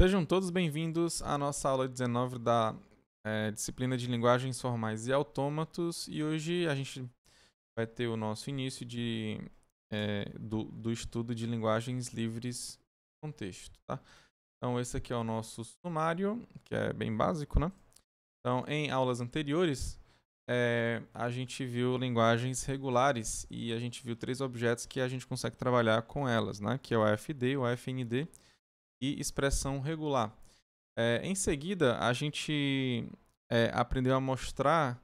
Sejam todos bem-vindos à nossa aula 19 da é, disciplina de linguagens formais e autômatos. E hoje a gente vai ter o nosso início de, é, do, do, estudo de linguagens livres contexto. Tá? Então, esse aqui é o nosso sumário, que é bem básico, né? Então, em aulas anteriores, é, a gente viu linguagens regulares e a gente viu três objetos que a gente consegue trabalhar com elas, né? Que é o AFD, o AFND e expressão regular. É, em seguida, a gente é, aprendeu a mostrar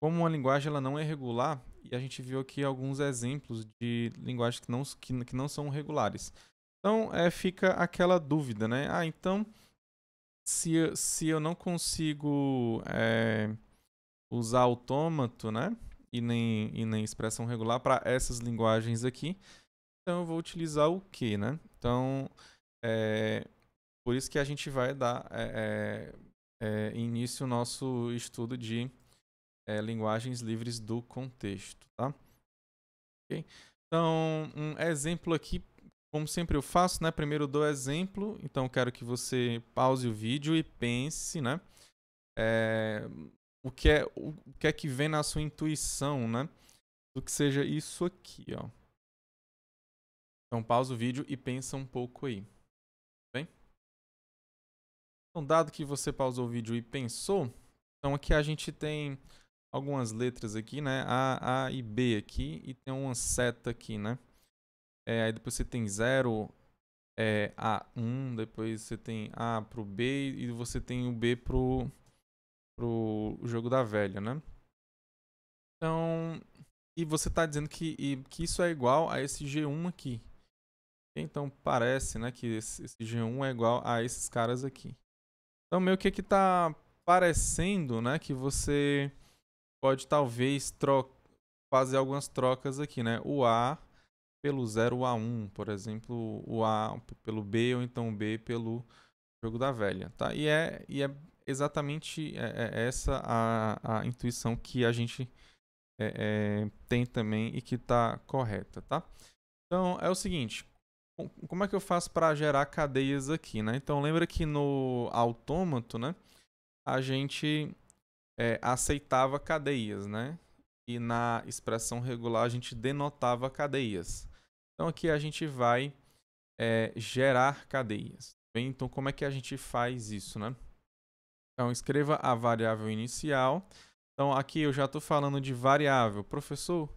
como uma linguagem ela não é regular e a gente viu aqui alguns exemplos de linguagens que não, que, que não são regulares. Então, é, fica aquela dúvida, né? Ah, então, se, eu, se eu não consigo é, usar autômato, né? E nem, e nem expressão regular para essas linguagens aqui, então eu vou utilizar o que, né? Então, é, por isso que a gente vai dar é, é, é início ao nosso estudo de é, linguagens livres do contexto, tá? Okay? Então, um exemplo aqui, como sempre eu faço, né? Primeiro dou exemplo, então quero que você pause o vídeo e pense, né? É, o, que é, o que é que vem na sua intuição, né? Do que seja isso aqui, ó. Então pausa o vídeo e pensa um pouco aí. Então, dado que você pausou o vídeo e pensou, então aqui a gente tem algumas letras aqui, né? A, A e B aqui, e tem uma seta aqui, né? É, aí depois você tem 0, é, A1, depois você tem A pro B e você tem o B pro, pro jogo da velha, né? Então, e você está dizendo que, e, que isso é igual a esse G1 aqui. Então parece né, que esse, esse G1 é igual a esses caras aqui. Então, meio que está tá parecendo, né, que você pode talvez fazer algumas trocas aqui, né? O A pelo 0 a 1, por exemplo, o A pelo B ou então o B pelo jogo da velha, tá? E é, e é exatamente é, é essa a, a intuição que a gente é, é, tem também e que está correta, tá? Então é o seguinte, como é que eu faço para gerar cadeias aqui, né? Então lembra que no autômato, né, a gente é, aceitava cadeias, né? E na expressão regular a gente denotava cadeias. Então aqui a gente vai é, gerar cadeias. Bem, então como é que a gente faz isso, né? Então escreva a variável inicial. Então aqui eu já estou falando de variável. Professor,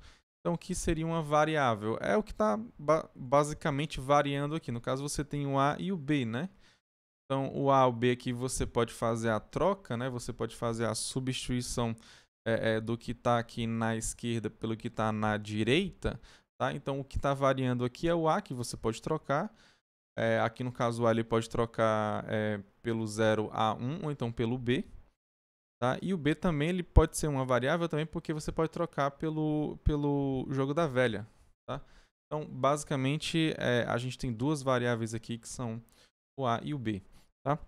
então, o que seria uma variável? É o que está ba basicamente variando aqui. No caso, você tem o A e o B, né? Então, o A o B aqui você pode fazer a troca, né? Você pode fazer a substituição é, é, do que está aqui na esquerda pelo que está na direita, tá? Então, o que está variando aqui é o A, que você pode trocar. É, aqui, no caso, o A ele pode trocar é, pelo 0 a 1 ou então pelo B. Tá? E o B também ele pode ser uma variável também porque você pode trocar pelo, pelo jogo da velha. Tá? Então, basicamente, é, a gente tem duas variáveis aqui que são o A e o B. Tá?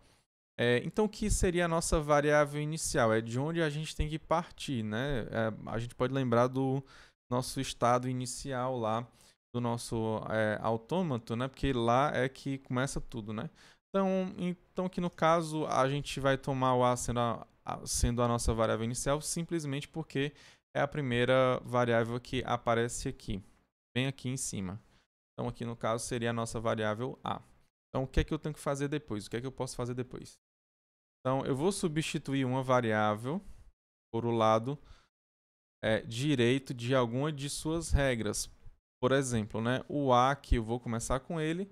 É, então, o que seria a nossa variável inicial? É de onde a gente tem que partir. Né? É, a gente pode lembrar do nosso estado inicial lá, do nosso é, autômato, né? porque lá é que começa tudo. Né? Então, então, aqui no caso, a gente vai tomar o A sendo a sendo a nossa variável inicial, simplesmente porque é a primeira variável que aparece aqui, bem aqui em cima. Então, aqui no caso, seria a nossa variável A. Então, o que é que eu tenho que fazer depois? O que é que eu posso fazer depois? Então, eu vou substituir uma variável por o lado é, direito de alguma de suas regras. Por exemplo, né, o A que eu vou começar com ele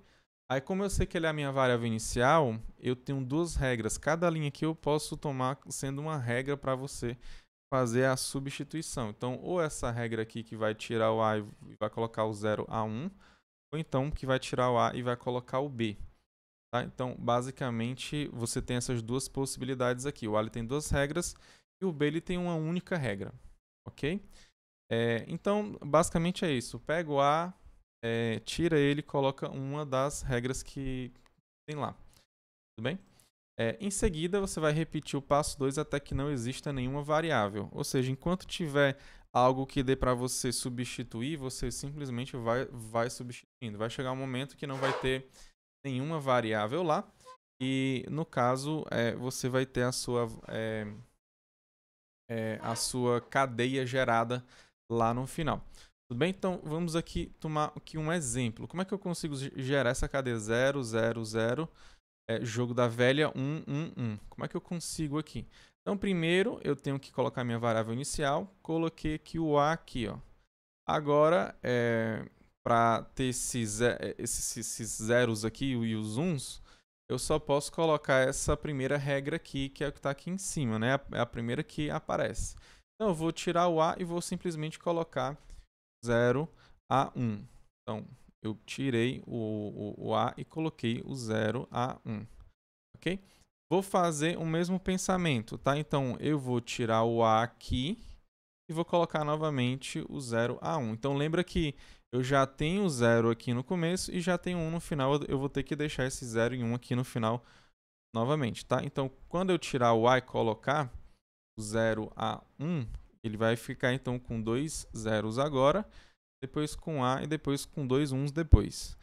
Aí, como eu sei que ele é a minha variável inicial, eu tenho duas regras. Cada linha aqui eu posso tomar sendo uma regra para você fazer a substituição. Então, ou essa regra aqui que vai tirar o A e vai colocar o 0 a 1, ou então que vai tirar o A e vai colocar o B. Tá? Então, basicamente, você tem essas duas possibilidades aqui. O A ele tem duas regras e o B ele tem uma única regra, ok? É, então, basicamente é isso. Pego A, é, tira ele e coloca uma das regras que tem lá. Tudo bem? É, em seguida, você vai repetir o passo 2 até que não exista nenhuma variável. Ou seja, enquanto tiver algo que dê para você substituir, você simplesmente vai, vai substituindo. Vai chegar um momento que não vai ter nenhuma variável lá. E, no caso, é, você vai ter a sua, é, é a sua cadeia gerada lá no final. Tudo bem? Então, vamos aqui tomar aqui um exemplo. Como é que eu consigo gerar essa cadeia 0, 0, 0, é, jogo da velha 1, 1, 1? Como é que eu consigo aqui? Então, primeiro, eu tenho que colocar minha variável inicial. Coloquei aqui o A aqui, ó. Agora, é, para ter esses, é, esses, esses zeros aqui e os uns, eu só posso colocar essa primeira regra aqui, que é o que está aqui em cima, né? É, é a primeira que aparece. Então, eu vou tirar o A e vou simplesmente colocar 0 a 1. Então, eu tirei o, o, o A e coloquei o 0 a 1. Ok? Vou fazer o mesmo pensamento, tá? Então, eu vou tirar o A aqui e vou colocar novamente o 0 a 1. Então, lembra que eu já tenho 0 aqui no começo e já tenho 1 no final. Eu vou ter que deixar esse 0 e 1 aqui no final novamente, tá? Então, quando eu tirar o A e colocar o 0 a 1, ele vai ficar então com dois zeros agora, depois com A e depois com dois uns depois.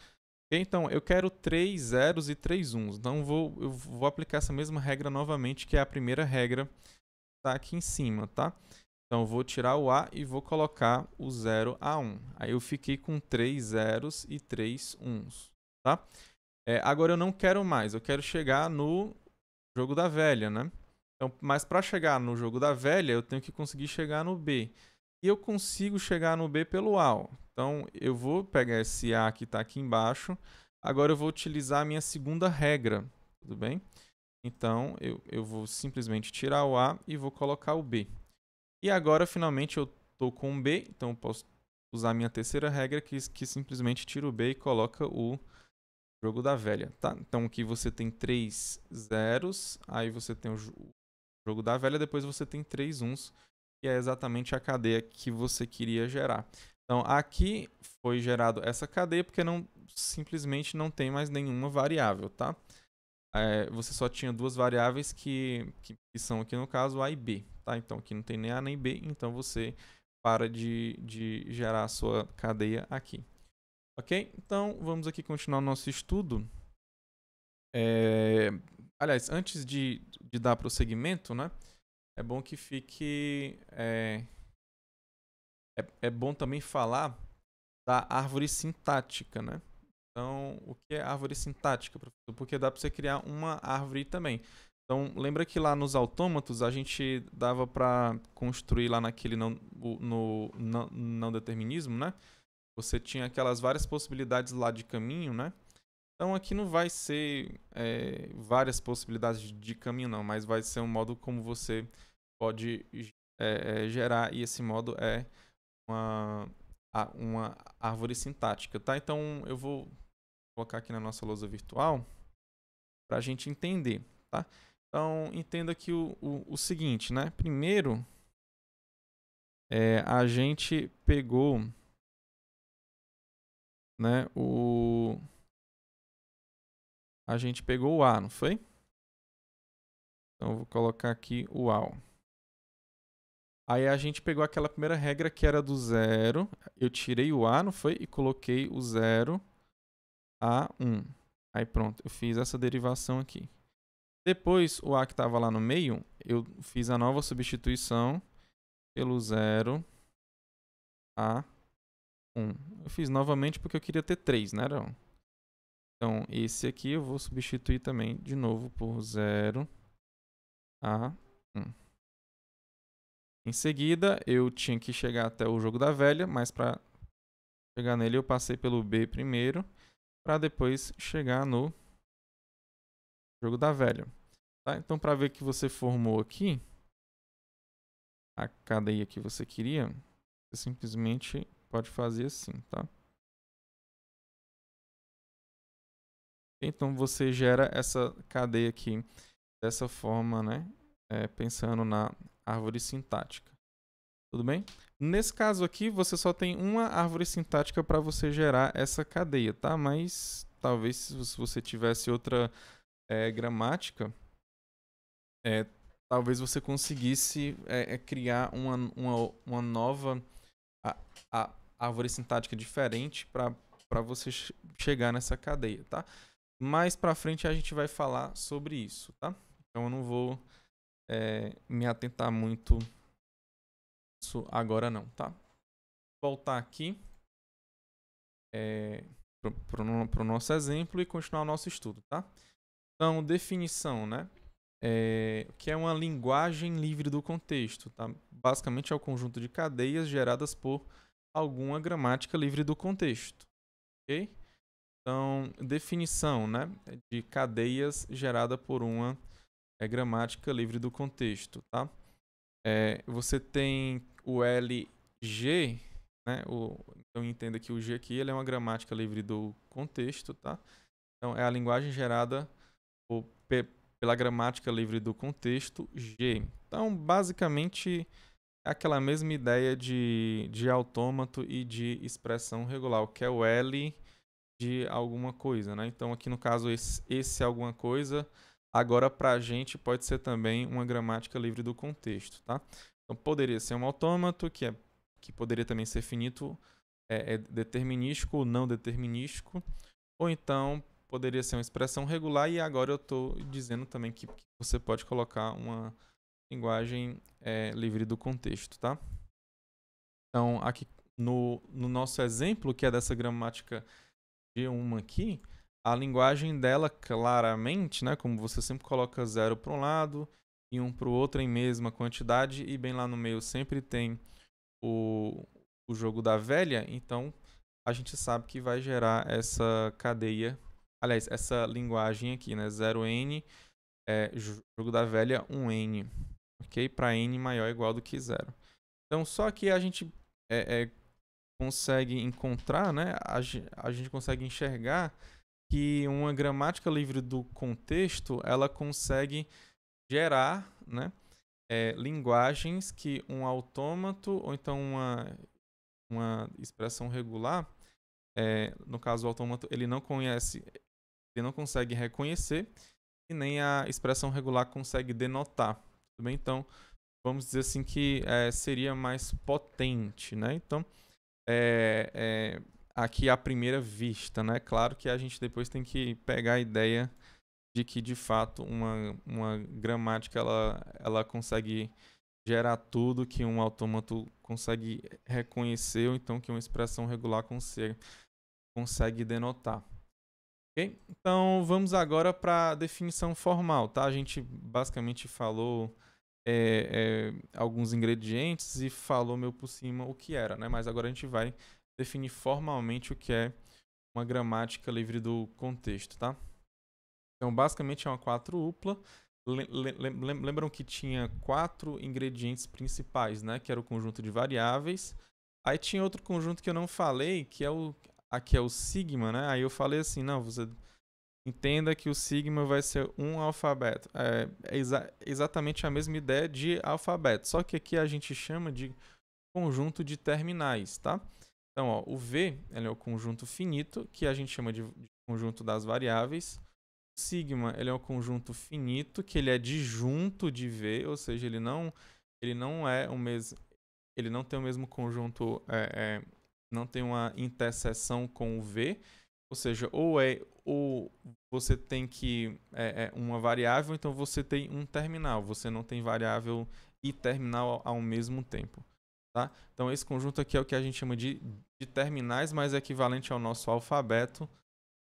Então, eu quero três zeros e três uns. Então, vou, eu vou aplicar essa mesma regra novamente, que é a primeira regra está aqui em cima, tá? Então, vou tirar o A e vou colocar o 0 a 1. Aí, eu fiquei com três zeros e três uns, tá? É, agora, eu não quero mais. Eu quero chegar no jogo da velha, né? Então, mas para chegar no jogo da velha, eu tenho que conseguir chegar no B. E eu consigo chegar no B pelo A. Então, eu vou pegar esse A que está aqui embaixo. Agora eu vou utilizar a minha segunda regra, tudo bem? Então, eu, eu vou simplesmente tirar o A e vou colocar o B. E agora, finalmente, eu estou com o B, então eu posso usar a minha terceira regra, que, que simplesmente tira o B e coloca o jogo da velha, tá? Então, aqui você tem três zeros, aí você tem o, jogo da velha, depois você tem três uns, que é exatamente a cadeia que você queria gerar. Então aqui foi gerado essa cadeia porque não simplesmente não tem mais nenhuma variável, tá? É, você só tinha duas variáveis que, que, são aqui no caso A e B, tá? Então aqui não tem nem A nem B, então você para de, de gerar a sua cadeia aqui. Ok? Então vamos aqui continuar o nosso estudo. É, Aliás, antes de, de dar prosseguimento, né? É bom que fique. É, é, é bom também falar da árvore sintática, né? Então, o que é árvore sintática, professor? Porque dá para você criar uma árvore também. Então, lembra que lá nos autômatos a gente dava para construir lá naquele não, no, não, não determinismo, né? Você tinha aquelas várias possibilidades lá de caminho, né? Então aqui não vai ser é, várias possibilidades de caminho, não, mas vai ser um modo como você pode é, é, gerar, e esse modo é uma, uma árvore sintática, tá? Então eu vou colocar aqui na nossa lousa virtual para a gente entender, tá? Então entenda aqui o, o, o seguinte, né? Primeiro, é, a gente pegou né, o a gente pegou o A, não foi? Então eu vou colocar aqui o a Aí a gente pegou aquela primeira regra que era do zero. Eu tirei o A, não foi? E coloquei o zero A1. Aí pronto, eu fiz essa derivação aqui. Depois, o A que estava lá no meio, eu fiz a nova substituição pelo zero A1. Eu fiz novamente porque eu queria ter 3, né? Era então, esse aqui eu vou substituir também de novo por 0 a 1. Em seguida, eu tinha que chegar até o jogo da velha, mas para chegar nele eu passei pelo B primeiro, para depois chegar no jogo da velha. Tá? Então, para ver que você formou aqui, a cadeia que você queria, você simplesmente pode fazer assim, tá? Então você gera essa cadeia aqui dessa forma, né? É, pensando na árvore sintática. Tudo bem? Nesse caso aqui, você só tem uma árvore sintática para você gerar essa cadeia, tá? Mas talvez se você tivesse outra é, gramática, é, talvez você conseguisse é, é, criar uma, uma, uma nova a, a árvore sintática diferente para você chegar nessa cadeia, tá? Mais para frente a gente vai falar sobre isso, tá? Então eu não vou é, me atentar muito isso agora não, tá? Voltar aqui é, para o nosso exemplo e continuar o nosso estudo, tá? Então, definição, né? É, que é uma linguagem livre do contexto, tá? Basicamente é o conjunto de cadeias geradas por alguma gramática livre do contexto, ok? Então, definição né, de cadeias gerada por uma é, gramática livre do contexto. Tá? É, você tem o LG, né, o, então entenda que o G aqui ele é uma gramática livre do contexto. Tá? Então, é a linguagem gerada pela gramática livre do contexto G. Então, basicamente, é aquela mesma ideia de, de autômato e de expressão regular, que é o L de alguma coisa, né? Então aqui no caso esse, esse é alguma coisa, agora para a gente pode ser também uma gramática livre do contexto, tá? Então poderia ser um autômato que é que poderia também ser finito, é, é determinístico ou não determinístico, ou então poderia ser uma expressão regular e agora eu estou dizendo também que, que, você pode colocar uma linguagem é, livre do contexto, tá? Então aqui no, no nosso exemplo que é dessa gramática G1 aqui, a linguagem dela claramente, né, como você sempre coloca zero para um lado e um para o outro em mesma quantidade e bem lá no meio sempre tem o, o jogo da velha, então a gente sabe que vai gerar essa cadeia, aliás, essa linguagem aqui, né, 0n é jogo da velha 1n, ok? Para n maior ou igual do que zero. Então só que a gente é, é, consegue encontrar, né? A, a gente consegue enxergar que uma gramática livre do contexto ela consegue gerar, né? É, linguagens que um autômato ou então uma, uma expressão regular, é, no caso o autômato, ele não conhece, ele não consegue reconhecer e nem a expressão regular consegue denotar. Tudo bem? Então, vamos dizer assim que é, seria mais potente, né? Então, é, é, aqui à primeira vista, né? Claro que a gente depois tem que pegar a ideia de que de fato uma, uma gramática ela, ela consegue gerar tudo que um autômato consegue reconhecer ou então que uma expressão regular consegue, consegue denotar. Okay? Então vamos agora para a definição formal, tá? A gente basicamente falou é, é, alguns ingredientes e falou meio por cima o que era, né? Mas agora a gente vai definir formalmente o que é uma gramática livre do contexto, tá? Então, basicamente é uma quatro upla. Lembram que tinha quatro ingredientes principais, né? Que era o conjunto de variáveis. Aí tinha outro conjunto que eu não falei, que é o aqui é o sigma, né? Aí eu falei assim, não, você Entenda que o sigma vai ser um alfabeto. É, é, exa exatamente a mesma ideia de alfabeto, só que aqui a gente chama de conjunto de terminais, tá? Então, ó, o V é o conjunto finito, que a gente chama de, de conjunto das variáveis. O sigma é um conjunto finito, que ele é disjunto de V, ou seja, ele não, ele não é o mesmo, ele não tem o mesmo conjunto, é, é, não tem uma interseção com o V, ou seja, ou é ou você tem que é, é uma variável, então você tem um terminal. Você não tem variável e terminal ao, ao mesmo tempo. Tá? Então esse conjunto aqui é o que a gente chama de, de terminais, mas é equivalente ao nosso alfabeto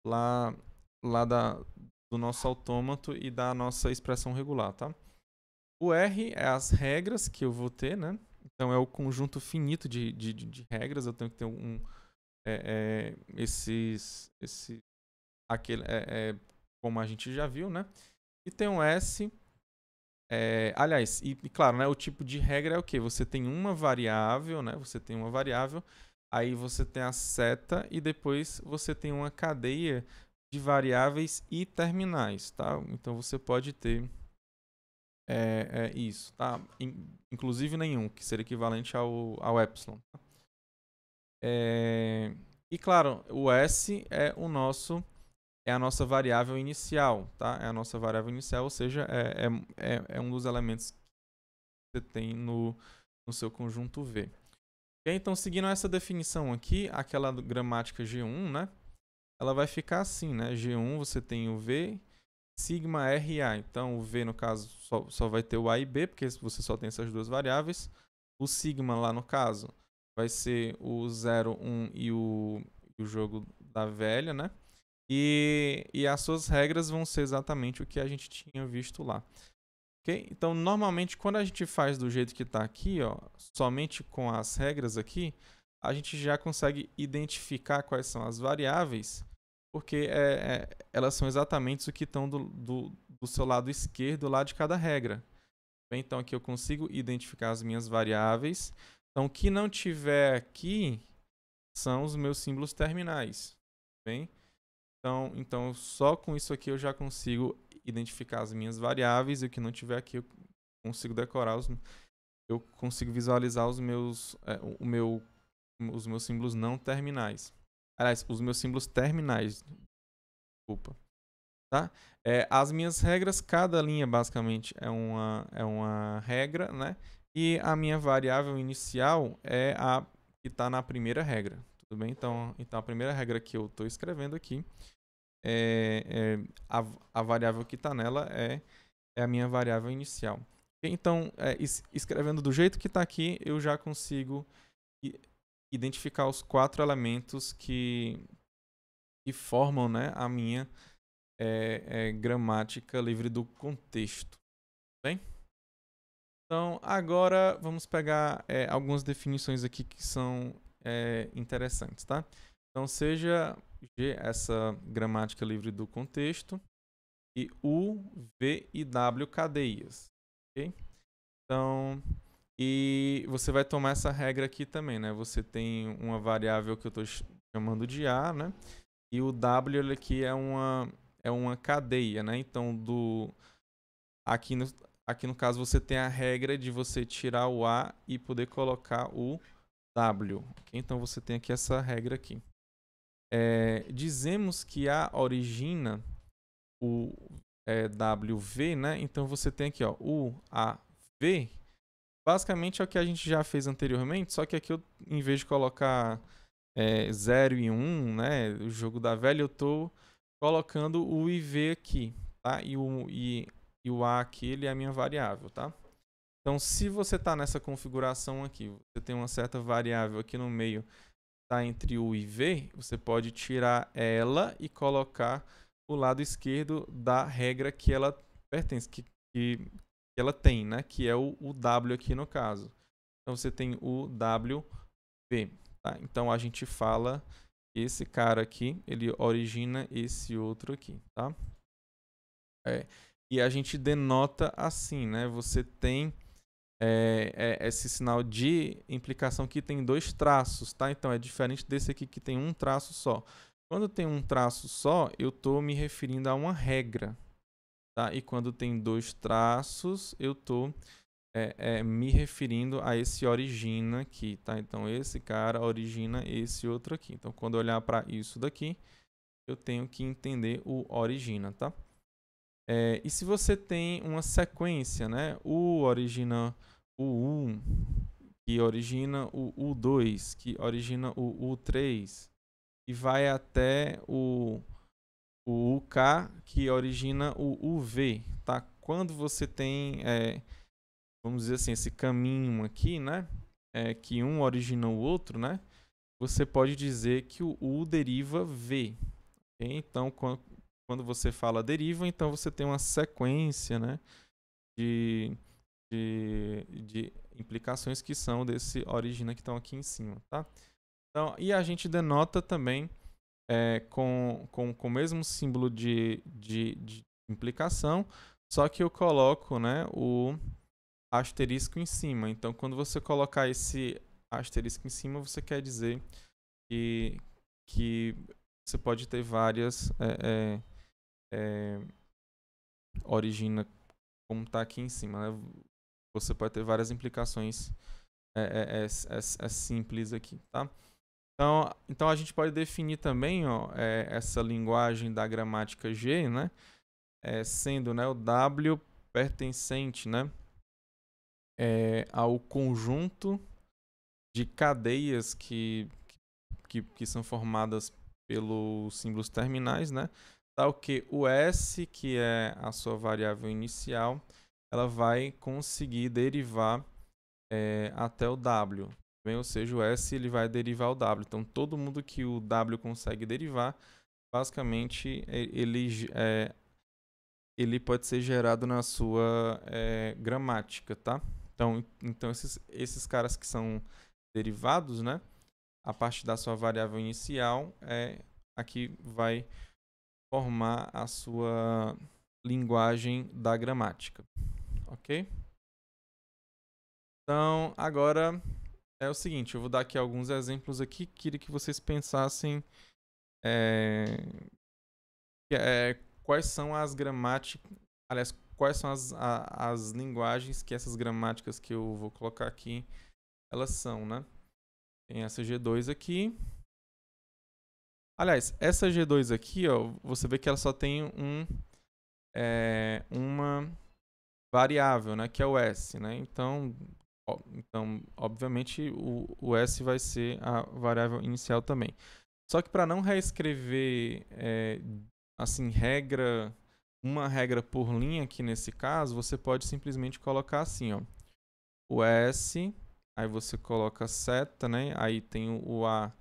lá, lá da, do nosso autômato e da nossa expressão regular. Tá? O R é as regras que eu vou ter, né? Então é o conjunto finito de, de, de regras, eu tenho que ter um, é, é, esses, esse, aquele, é, é, como a gente já viu, né? E tem um S. É, aliás, e, e, claro, né, o tipo de regra é o quê? Você tem uma variável, né? Você tem uma variável, aí você tem a seta e depois você tem uma cadeia de variáveis e terminais, tá? Então você pode ter é, é isso, tá? inclusive nenhum, que seria equivalente ao, ao epsilon. Tá? É... E claro, o S é o nosso é a nossa variável inicial, tá? É a nossa variável inicial, ou seja, é, é, é, é um dos elementos que você tem no, no seu conjunto V. Okay? Então, seguindo essa definição aqui, aquela gramática G1, né? Ela vai ficar assim, né? G1 você tem o V, sigma RA. Então, o V, no caso, só, só vai ter o A e B, porque você só tem essas duas variáveis. O sigma lá, no caso, vai ser o 0, 1 e o, o jogo da velha, né? E, e as suas regras vão ser exatamente o que a gente tinha visto lá. Ok? Então, normalmente, quando a gente faz do jeito que está aqui, ó, somente com as regras aqui, a gente já consegue identificar quais são as variáveis, porque é, é, elas são exatamente o que estão do, do, do seu lado esquerdo lá de cada regra. Então, aqui eu consigo identificar as minhas variáveis então, o que não tiver aqui são os meus símbolos terminais. Bem? Então, então, só com isso aqui eu já consigo identificar as minhas variáveis e o que não tiver aqui eu consigo decorar os eu consigo visualizar os meus é, o meu os meus símbolos não terminais. Aliás, os meus símbolos terminais. Desculpa. Tá? É, as minhas regras, cada linha basicamente é uma, é uma regra, né? E a minha variável inicial é a que está na primeira regra. Tudo bem? Então, então a primeira regra que eu estou escrevendo aqui é, é a, a, variável que está nela é, é, a minha variável inicial. Então, é, es, escrevendo do jeito que está aqui, eu já consigo identificar os quatro elementos que, que formam né, a minha é, é, gramática livre do contexto. Tá bem? Então, agora vamos pegar é, algumas definições aqui que são é, interessantes, tá? Então, seja G, essa gramática livre do contexto, e U, V e W cadeias, ok? Então, e você vai tomar essa regra aqui também, né? Você tem uma variável que eu estou chamando de A, né? E o W aqui é uma, é uma cadeia, né? Então, do, aqui no, Aqui no caso você tem a regra de você tirar o A e poder colocar o W. Então você tem aqui essa regra aqui. É, dizemos que A origina o é, WV, né? Então você tem aqui ó, o AV. Basicamente é o que a gente já fez anteriormente, só que aqui eu, em vez de colocar é, 0 e 1, um, né? O jogo da velha, eu estou colocando o IV aqui, tá? E, o, e e o A aqui ele é a minha variável, tá? Então, se você está nessa configuração aqui, você tem uma certa variável aqui no meio, está entre U e V, você pode tirar ela e colocar o lado esquerdo da regra que ela pertence, que, que, ela tem, né? Que é o, o W aqui no caso. Então, você tem o v Tá? Então, a gente fala que esse cara aqui, ele origina esse outro aqui, tá? É. E a gente denota assim, né? Você tem é, é, esse sinal de implicação que tem dois traços, tá? Então é diferente desse aqui que tem um traço só. Quando tem um traço só, eu estou me referindo a uma regra, tá? E quando tem dois traços, eu estou é, é, me referindo a esse origina aqui, tá? Então esse cara origina esse outro aqui. Então quando eu olhar para isso daqui, eu tenho que entender o origina, tá? É, e se você tem uma sequência, né? U origina o 1 que origina o U2, que origina o U3, e vai até o, o UK, que origina o UV, tá? Quando você tem, é, vamos dizer assim, esse caminho aqui, né? É, que um origina o outro, né? Você pode dizer que o U deriva V. Okay? Então, quando, quando você fala deriva, então você tem uma sequência né, de, de, de implicações que são desse origina que estão aqui em cima. Tá? Então, e a gente denota também é, com, com, com o mesmo símbolo de, de, de implicação, só que eu coloco né, o asterisco em cima. Então, quando você colocar esse asterisco em cima, você quer dizer que, que você pode ter várias. É, é, é, origina como está aqui em cima. Né? Você pode ter várias implicações é, é, é, simples aqui, tá? Então, então a gente pode definir também ó, eh, essa linguagem da gramática G, né? Eh, sendo né, o W pertencente né, ao conjunto de cadeias que, que, que são formadas pelos símbolos terminais, né? tal tá que o S, que é a sua variável inicial, ela vai conseguir derivar é, até o W. Bem, ou seja, o S ele vai derivar o W. Então, todo mundo que o W consegue derivar, basicamente, ele, é, ele pode ser gerado na sua é, gramática, tá? Então, então esses, esses caras que são derivados, né? A partir da sua variável inicial, é, aqui vai formar a sua linguagem da gramática. Ok? Então, agora é o seguinte, eu vou dar aqui alguns exemplos aqui, queria que vocês pensassem é, é, quais são as gramáticas, aliás, quais são as, a, as linguagens que essas gramáticas que eu vou colocar aqui, elas são, né? Tem essa G2 aqui, Aliás, essa G2 aqui, ó, você vê que ela só tem um, é, uma variável, né, que é o S, né? Então, ó, então obviamente o, o S vai ser a variável inicial também. Só que para não reescrever é, assim regra uma regra por linha aqui nesse caso, você pode simplesmente colocar assim, ó, o S, aí você coloca seta, né? Aí tem o A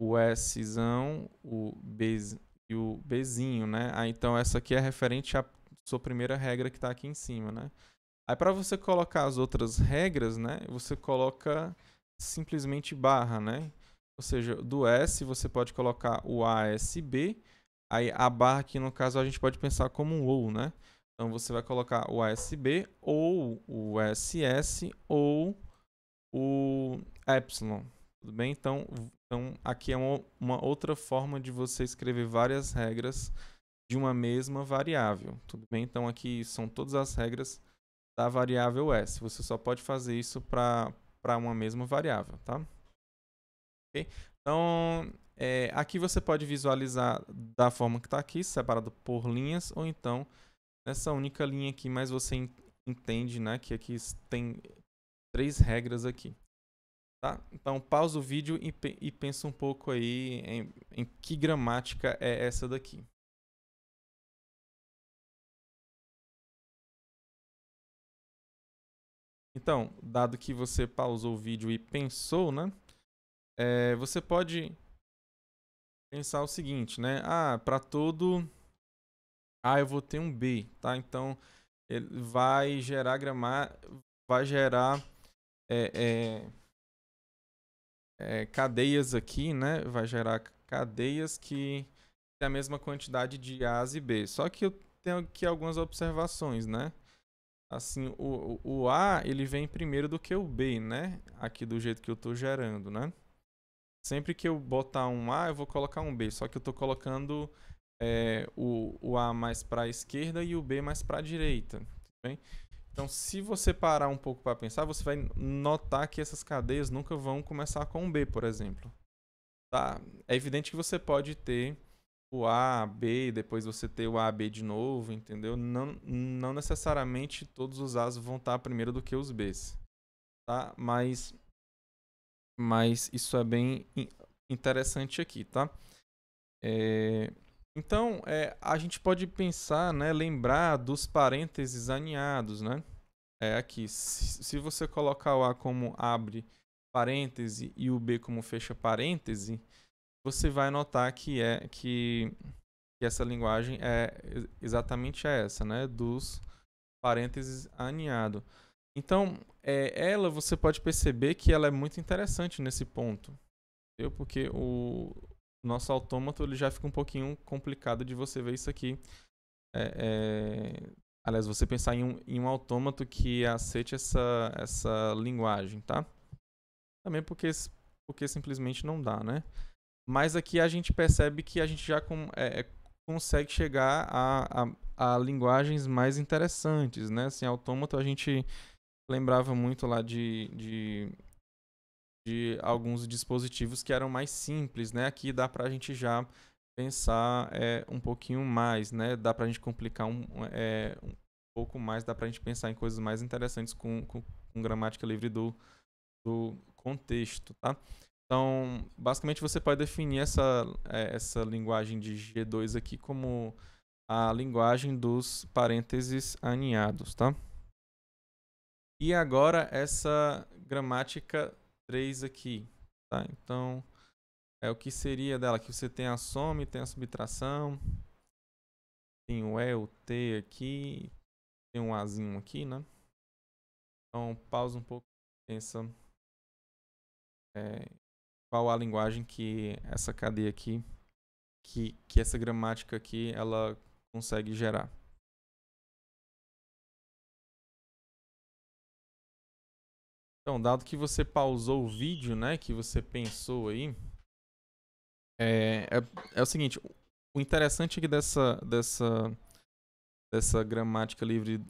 o Szão, o B e o Bzinho, né? Ah, então essa aqui é referente à sua primeira regra que está aqui em cima, né? Aí para você colocar as outras regras, né? Você coloca simplesmente barra, né? Ou seja, do S você pode colocar o ASB, aí a barra aqui no caso a gente pode pensar como um ou, né? Então você vai colocar o ASB ou o SS ou o epsilon. Tudo bem? Então, então aqui é uma, uma outra forma de você escrever várias regras de uma mesma variável. Tudo bem? Então aqui são todas as regras da variável s. Você só pode fazer isso para uma mesma variável, tá? Então, é, aqui você pode visualizar da forma que está aqui, separado por linhas, ou então nessa única linha aqui, mas você entende né, que aqui tem três regras aqui. Tá? Então pausa o vídeo e, e pensa um pouco aí em, em que gramática é essa daqui. Então, dado que você pausou o vídeo e pensou, né? É, você pode pensar o seguinte, né? Ah, para todo A ah, eu vou ter um B, tá? Então ele vai gerar gramar, vai gerar é, é, é, cadeias aqui, né? Vai gerar cadeias que tem a mesma quantidade de A's e B. Só que eu tenho aqui algumas observações, né? Assim, o, o A, ele vem primeiro do que o B, né? Aqui do jeito que eu estou gerando, né? Sempre que eu botar um A, eu vou colocar um B. Só que eu estou colocando é, o, o A mais para a esquerda e o B mais para a direita. bem? Então, se você parar um pouco para pensar, você vai notar que essas cadeias nunca vão começar com um B, por exemplo. Tá? É evidente que você pode ter o A, B, depois você ter o A, B de novo, entendeu? Não, não necessariamente todos os As vão estar primeiro do que os Bs, tá? Mas, mas isso é bem interessante aqui, tá? É... Então, é, a gente pode pensar, né, lembrar dos parênteses aninhados, né? É aqui, se, você colocar o A como abre parêntese e o B como fecha parêntese, você vai notar que é que, que essa linguagem é exatamente essa, né, dos parênteses aninhado. Então, é, ela você pode perceber que ela é muito interessante nesse ponto, entendeu? porque o, nosso autômato ele já fica um pouquinho complicado de você ver isso aqui. É, é... Aliás, você pensar em um, em um autômato que aceite essa, essa linguagem, tá? Também porque, porque simplesmente não dá, né? Mas aqui a gente percebe que a gente já com, é, é, consegue chegar a, a, a, linguagens mais interessantes, né? Assim, autômato a gente lembrava muito lá de, de de alguns dispositivos que eram mais simples, né? Aqui dá para a gente já pensar é, um pouquinho mais, né? Dá para a gente complicar um, é, um pouco mais, dá para a gente pensar em coisas mais interessantes com, com, com gramática livre do, do contexto, tá? Então, basicamente você pode definir essa, é, essa linguagem de G2 aqui como a linguagem dos parênteses aninhados, tá? E agora essa gramática 3 aqui. Tá? Então, é o que seria dela? Que você tem a soma e tem a subtração. Tem o E, o T aqui. Tem um Azinho aqui, né? Então, pausa um pouco pensa é, qual a linguagem que essa cadeia aqui, que, que essa gramática aqui, ela consegue gerar. Então, dado que você pausou o vídeo, né, que você pensou aí, é, é, é o seguinte, o interessante aqui é dessa, dessa, dessa gramática livre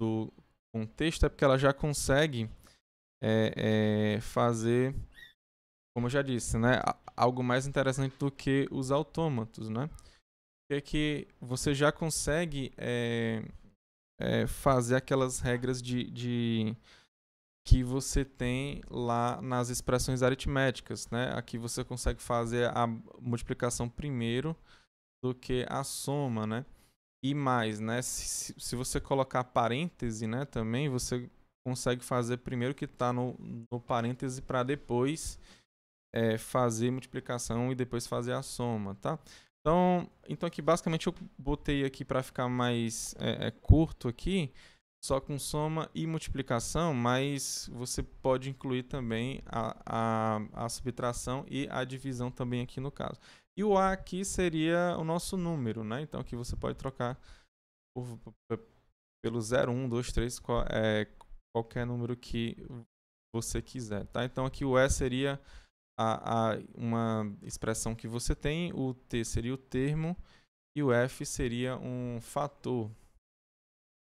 do contexto é porque ela já consegue é, é, fazer, como eu já disse, né, algo mais interessante do que os autômatos, né? É que você já consegue é, é fazer aquelas regras de, de que você tem lá nas expressões aritméticas, né? Aqui você consegue fazer a multiplicação primeiro do que a soma, né? E mais, né? Se, se você colocar parêntese, né? Também você consegue fazer primeiro que está no, no parêntese para depois é, fazer multiplicação e depois fazer a soma, tá? Então, então aqui basicamente eu botei aqui para ficar mais é, é, curto aqui só com soma e multiplicação, mas você pode incluir também a, a, a, subtração e a divisão também aqui no caso. E o A aqui seria o nosso número, né? Então aqui você pode trocar por, pelo 0, 1, 2, 3, qual, é, qualquer número que você quiser, tá? Então aqui o E seria a, a, uma expressão que você tem, o T seria o termo e o F seria um fator,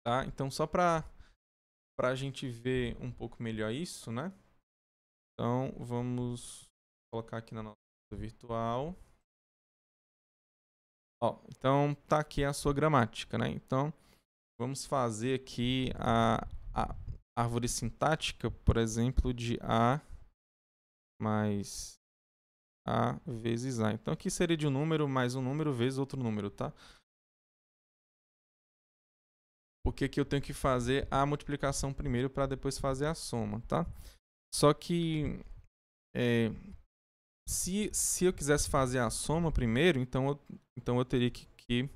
tá? Então, só para a gente ver um pouco melhor isso, né? Então, vamos colocar aqui na nossa virtual. Ó, então, tá aqui a sua gramática, né? Então, vamos fazer aqui a, a árvore sintática, por exemplo, de A mais A vezes A. Então, aqui seria de um número mais um número vezes outro número, tá? Tá? porque que eu tenho que fazer a multiplicação primeiro para depois fazer a soma, tá? Só que é, se, se eu quisesse fazer a soma primeiro, então eu, então eu teria que, que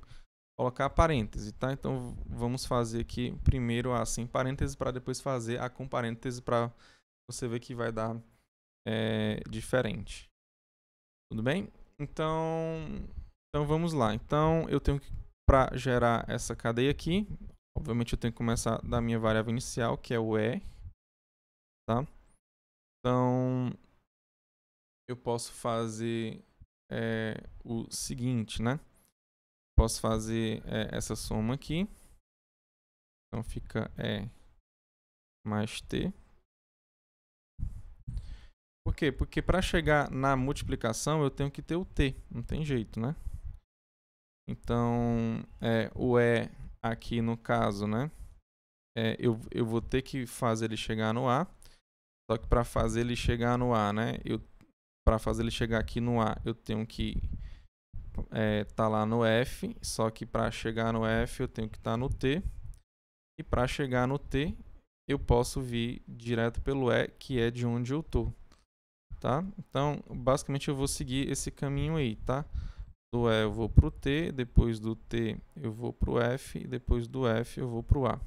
colocar parêntese, tá? Então vamos fazer aqui primeiro a sem parêntese para depois fazer a com parêntese para você ver que vai dar é, diferente. Tudo bem? Então, então vamos lá. Então eu tenho que para gerar essa cadeia aqui, Obviamente eu tenho que começar da minha variável inicial, que é o E, tá? Então, eu posso fazer é, o seguinte, né? Posso fazer é, essa soma aqui. Então fica E é, mais T. Por quê? Porque para chegar na multiplicação eu tenho que ter o T, não tem jeito, né? Então, é, o E aqui no caso, né? É, eu, eu vou ter que fazer ele chegar no A. Só que para fazer ele chegar no A, né? Eu para fazer ele chegar aqui no A, eu tenho que é, tá lá no F. Só que para chegar no F, eu tenho que estar tá no T. E para chegar no T, eu posso vir direto pelo E, que é de onde eu tô, tá? Então, basicamente eu vou seguir esse caminho aí, tá? Do E eu vou para o T, depois do T eu vou para o F, e depois do F eu vou para o A.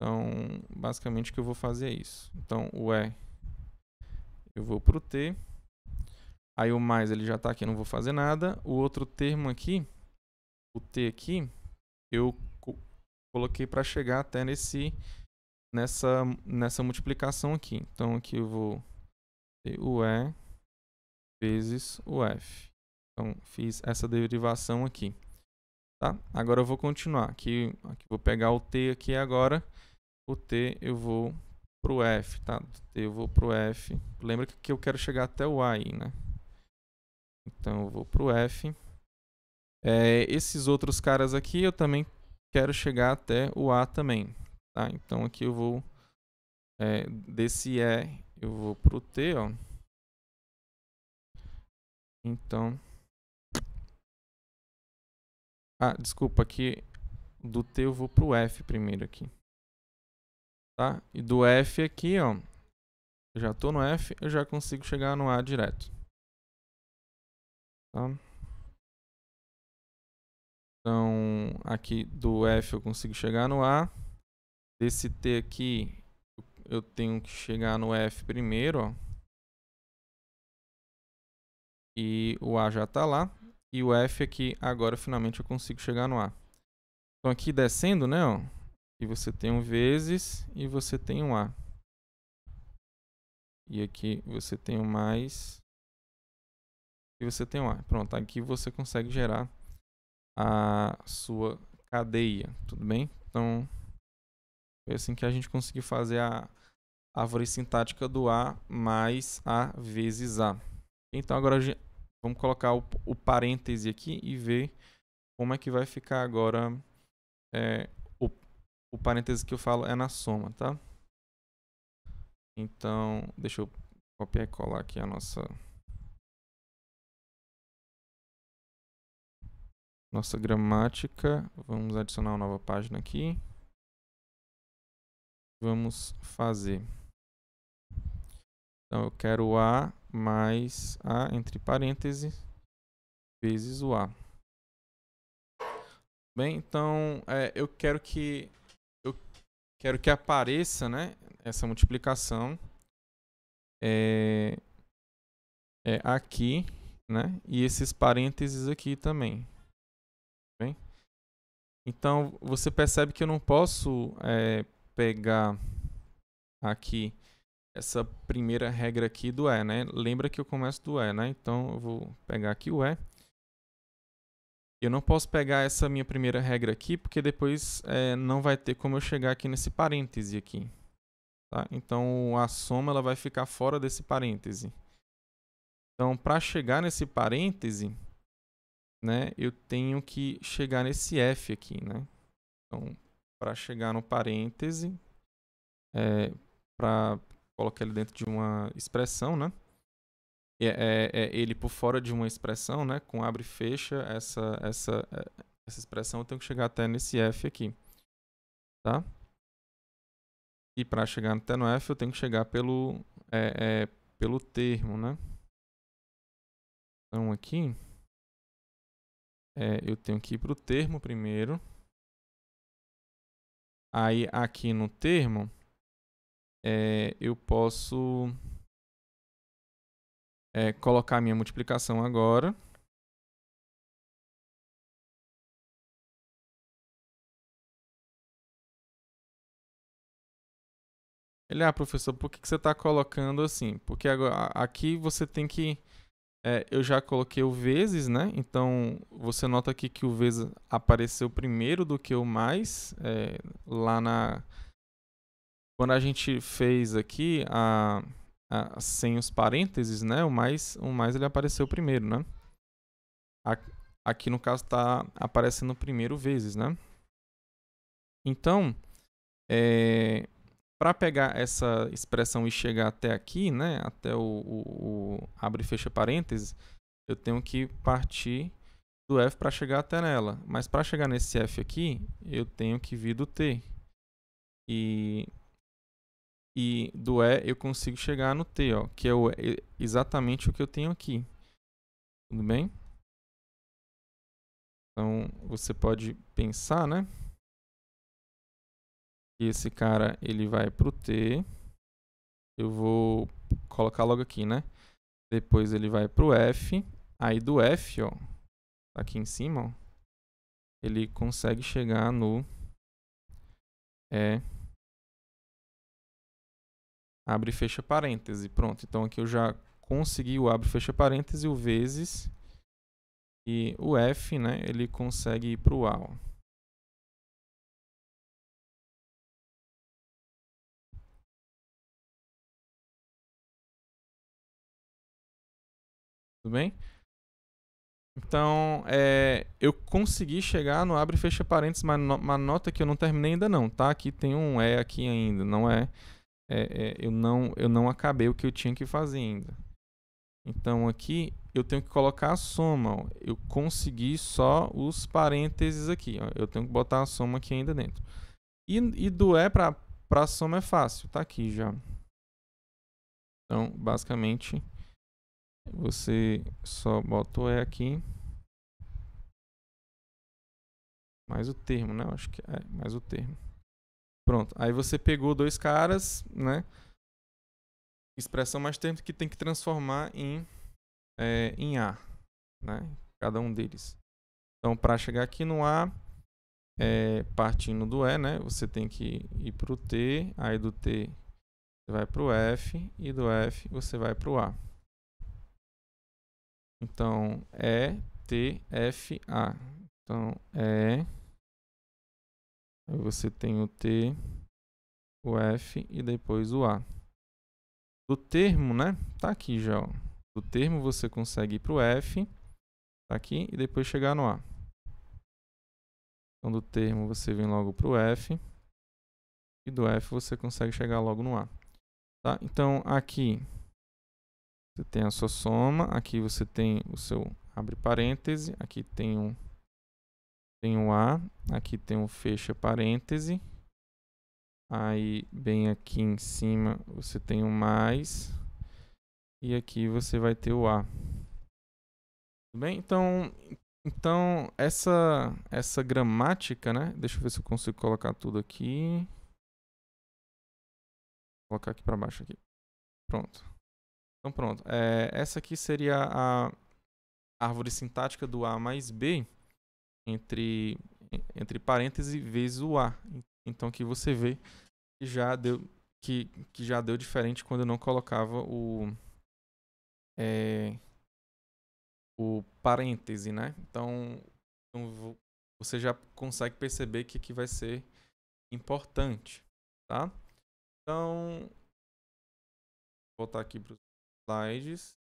Então, basicamente o que eu vou fazer é isso. Então, o E eu vou para o T, aí o mais ele já está aqui, não vou fazer nada. O outro termo aqui, o T aqui, eu co coloquei para chegar até nesse, nessa, nessa multiplicação aqui. Então, aqui eu vou ter o E vezes o F. Então, fiz essa derivação aqui. Tá? Agora eu vou continuar. Aqui, aqui vou pegar o T aqui agora. O T eu vou para o F, tá? Do T eu vou para o F. Lembra que eu quero chegar até o A aí, né? Então eu vou para o F. É, esses outros caras aqui eu também quero chegar até o A também. Tá? Então aqui eu vou... É, desse E eu vou para o T, ó. Então, ah, desculpa, aqui do T eu vou pro F primeiro aqui. Tá? E do F aqui, ó, eu já tô no F, eu já consigo chegar no A direto. Tá? Então, aqui do F eu consigo chegar no A. Desse T aqui, eu tenho que chegar no F primeiro, ó. E o A já está lá. E o F aqui, é agora finalmente eu consigo chegar no A. Então aqui descendo, né, ó, e você tem um vezes e você tem um A. E aqui você tem um mais e você tem um A. Pronto, aqui você consegue gerar a sua cadeia, tudo bem? Então, foi assim que a gente conseguiu fazer a árvore sintática do A mais A vezes A. Então agora Vamos colocar o, o parêntese aqui e ver como é que vai ficar agora é, o, o parêntese que eu falo é na soma, tá? Então, deixa eu copiar e colar aqui a nossa nossa gramática. Vamos adicionar uma nova página aqui. Vamos fazer. Então, eu quero A mais A, entre parênteses, vezes o A. Bem, então é, eu quero que eu quero que apareça, né, essa multiplicação é, é aqui, né, e esses parênteses aqui também. Bem, então você percebe que eu não posso é, pegar aqui essa primeira regra aqui do E, né? Lembra que eu começo do E, né? Então eu vou pegar aqui o E. Eu não posso pegar essa minha primeira regra aqui, porque depois é, não vai ter como eu chegar aqui nesse parêntese aqui. Tá? Então a soma ela vai ficar fora desse parêntese. Então para chegar nesse parêntese, né, eu tenho que chegar nesse F aqui. Né? Então para chegar no parêntese, é, para coloquei ele dentro de uma expressão, né? É, é, é, ele por fora de uma expressão, né? Com abre e fecha, essa, essa, é, essa expressão eu tenho que chegar até nesse F aqui, tá? E para chegar até no F eu tenho que chegar pelo, é, é, pelo termo, né? Então aqui é, eu tenho que ir para o termo primeiro. Aí aqui no termo é, eu posso é, colocar minha multiplicação agora. Ele, ah, professor, por que, que você está colocando assim? Porque agora, aqui você tem que. É, eu já coloquei o vezes, né? Então você nota aqui que o vezes apareceu primeiro do que o mais é, lá na, quando a gente fez aqui a, a, sem os parênteses, né? O mais, o mais ele apareceu primeiro, né? Aqui no caso está aparecendo primeiro vezes, né? Então, é, para pegar essa expressão e chegar até aqui, né? Até o, o, o abre e fecha parênteses, eu tenho que partir do F para chegar até nela. Mas para chegar nesse F aqui, eu tenho que vir do T. E e do E eu consigo chegar no T, ó, que é o, exatamente o que eu tenho aqui. Tudo bem? Então, você pode pensar, né? Esse cara, ele vai pro T. Eu vou colocar logo aqui, né? Depois ele vai pro F. Aí do F, ó, aqui em cima, ó, ele consegue chegar no E abre e fecha parêntese. Pronto, então aqui eu já consegui o abre e fecha parêntese, o vezes. E o F, né, ele consegue ir para o A. Ó. Tudo bem? Então, é, eu consegui chegar no abre e fecha parênteses, mas, no, mas nota que eu não terminei ainda não, tá? Aqui tem um E aqui ainda, não é é, é, eu, não, eu não acabei o que eu tinha que fazer ainda. Então aqui eu tenho que colocar a soma. Ó. Eu consegui só os parênteses aqui. Ó. Eu tenho que botar a soma aqui ainda dentro. E, e do E para a soma é fácil. Está aqui já. Então, basicamente, você só bota o E aqui. Mais o termo, né? acho que é mais o termo. Pronto. Aí você pegou dois caras, né? Expressão mais tempo que tem que transformar em, é, em A, né? Cada um deles. Então, para chegar aqui no A, é, partindo do E, né? Você tem que ir para o T, aí do T você vai para o F, e do F você vai para o A. Então, E, T, F, A. Então, E... Aí você tem o T, o F e depois o A. Do termo, né? Tá aqui já. Ó. Do termo você consegue ir para o F, tá aqui, e depois chegar no A. Então do termo você vem logo para o F, e do F você consegue chegar logo no A. Tá? Então aqui você tem a sua soma, aqui você tem o seu abre parêntese, aqui tem um tem um A, aqui tem um fecha parêntese. Aí, bem aqui em cima, você tem o um mais. E aqui você vai ter o A. Tudo bem? Então, então essa, essa gramática, né? Deixa eu ver se eu consigo colocar tudo aqui. Vou colocar aqui para baixo aqui. Pronto. Então pronto. É, essa aqui seria a árvore sintática do A mais B entre, entre parênteses vezes o A. Então que você vê que já deu, que, que já deu diferente quando eu não colocava o, é, o parêntese, né? Então, então você já consegue perceber que aqui vai ser importante, tá? Então, voltar aqui para os slides.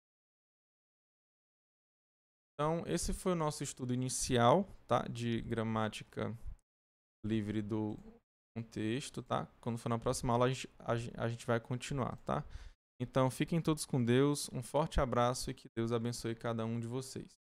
Então, esse foi o nosso estudo inicial, tá? De gramática livre do contexto, tá? Quando for na próxima aula, a gente, a, a gente vai continuar, tá? Então, fiquem todos com Deus, um forte abraço e que Deus abençoe cada um de vocês.